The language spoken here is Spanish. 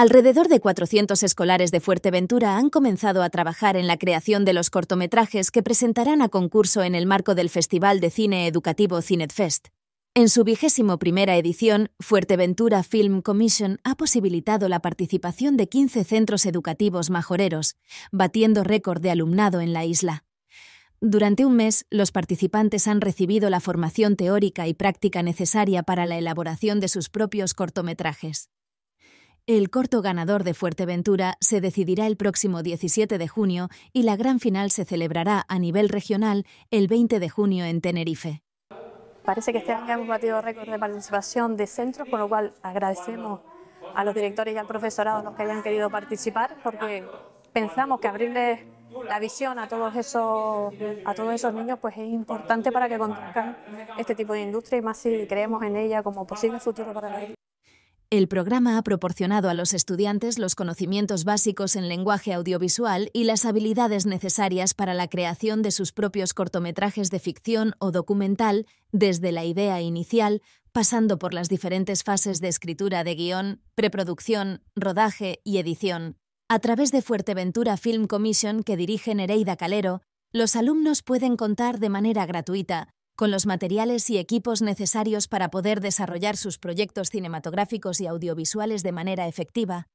Alrededor de 400 escolares de Fuerteventura han comenzado a trabajar en la creación de los cortometrajes que presentarán a concurso en el marco del Festival de Cine Educativo CinetFest. En su vigésimo primera edición, Fuerteventura Film Commission ha posibilitado la participación de 15 centros educativos majoreros, batiendo récord de alumnado en la isla. Durante un mes, los participantes han recibido la formación teórica y práctica necesaria para la elaboración de sus propios cortometrajes. El corto ganador de Fuerteventura se decidirá el próximo 17 de junio y la gran final se celebrará a nivel regional el 20 de junio en Tenerife. Parece que este año hemos batido récord de participación de centros, con lo cual agradecemos a los directores y al profesorado los que hayan querido participar, porque pensamos que abrirles la visión a todos esos a todos esos niños pues es importante para que conozcan este tipo de industria y más si creemos en ella como posible futuro para la vida. El programa ha proporcionado a los estudiantes los conocimientos básicos en lenguaje audiovisual y las habilidades necesarias para la creación de sus propios cortometrajes de ficción o documental desde la idea inicial, pasando por las diferentes fases de escritura de guión, preproducción, rodaje y edición. A través de Fuerteventura Film Commission que dirige Nereida Calero, los alumnos pueden contar de manera gratuita con los materiales y equipos necesarios para poder desarrollar sus proyectos cinematográficos y audiovisuales de manera efectiva,